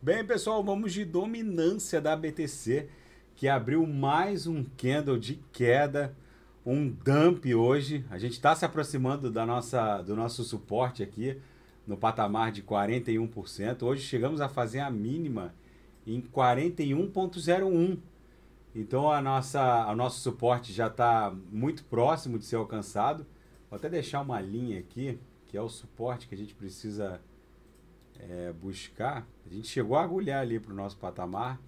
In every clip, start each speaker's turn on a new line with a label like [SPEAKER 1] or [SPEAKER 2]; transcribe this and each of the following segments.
[SPEAKER 1] Bem, pessoal, vamos de dominância da BTC, que abriu mais um candle de queda, um dump hoje. A gente está se aproximando da nossa, do nosso suporte aqui, no patamar de 41%. Hoje chegamos a fazer a mínima em 41,01%. Então a nossa, o nosso suporte já está muito próximo de ser alcançado. Vou até deixar uma linha aqui, que é o suporte que a gente precisa é, buscar, a gente chegou a agulhar ali para o nosso patamar.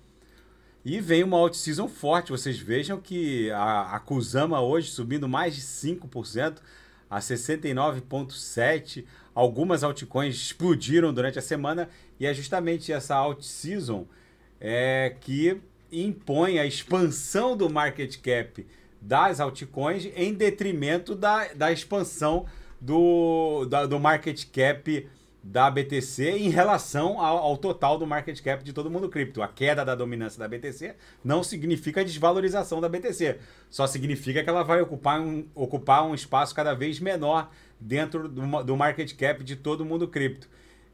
[SPEAKER 1] E vem uma out-season forte. Vocês vejam que a, a Kusama hoje subindo mais de 5%, a 69,7%. Algumas altcoins explodiram durante a semana e é justamente essa out-season é, que impõe a expansão do market cap das altcoins em detrimento da, da expansão do, da, do market cap da BTC em relação ao, ao, total do market cap de todo mundo cripto. A queda da dominância da BTC não significa a desvalorização da BTC, só significa que ela vai ocupar um, ocupar um espaço cada vez menor dentro do, do market cap de todo mundo cripto.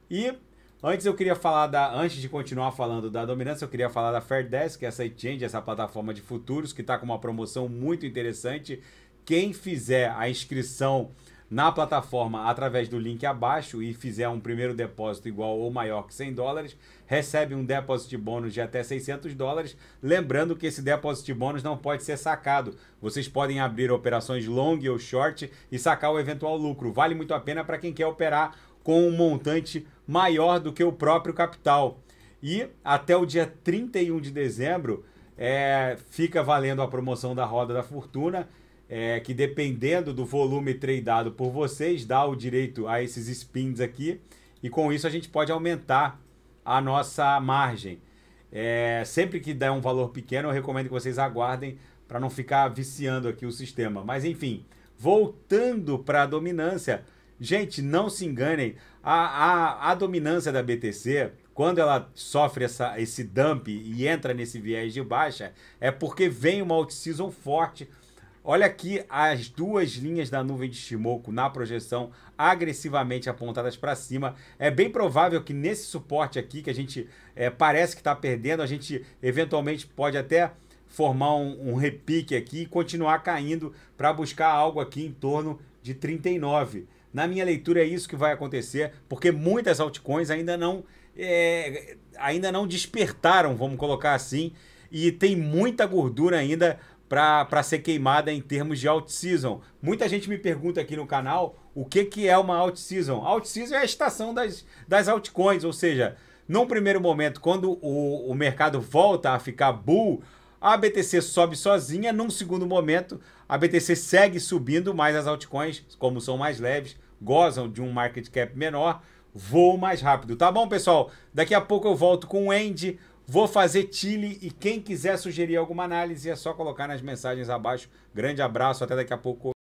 [SPEAKER 1] E antes eu queria falar da, antes de continuar falando da dominância, eu queria falar da Fairdesk, essa exchange, essa plataforma de futuros que está com uma promoção muito interessante. Quem fizer a inscrição na plataforma através do link abaixo e fizer um primeiro depósito igual ou maior que 100 dólares, recebe um depósito de bônus de até 600 dólares. Lembrando que esse depósito de bônus não pode ser sacado. Vocês podem abrir operações long ou short e sacar o eventual lucro. Vale muito a pena para quem quer operar com um montante maior do que o próprio capital. E até o dia 31 de dezembro é, fica valendo a promoção da Roda da Fortuna é, que dependendo do volume tradeado por vocês, dá o direito a esses spins aqui, e com isso a gente pode aumentar a nossa margem. É, sempre que der um valor pequeno, eu recomendo que vocês aguardem para não ficar viciando aqui o sistema. Mas enfim, voltando para a dominância, gente, não se enganem, a, a, a dominância da BTC, quando ela sofre essa, esse dump e entra nesse viés de baixa, é porque vem uma out-season forte Olha aqui as duas linhas da nuvem de Shimoku na projeção agressivamente apontadas para cima. É bem provável que nesse suporte aqui, que a gente é, parece que está perdendo, a gente eventualmente pode até formar um, um repique aqui e continuar caindo para buscar algo aqui em torno de 39. Na minha leitura é isso que vai acontecer, porque muitas altcoins ainda não, é, ainda não despertaram, vamos colocar assim, e tem muita gordura ainda para ser queimada em termos de out-season. Muita gente me pergunta aqui no canal o que, que é uma out-season. Out-season é a estação das, das altcoins, ou seja, num primeiro momento, quando o, o mercado volta a ficar bull, a BTC sobe sozinha, num segundo momento, a BTC segue subindo, mas as altcoins, como são mais leves, gozam de um market cap menor, voam mais rápido. Tá bom, pessoal? Daqui a pouco eu volto com o Andy Vou fazer Chile e quem quiser sugerir alguma análise é só colocar nas mensagens abaixo. Grande abraço, até daqui a pouco.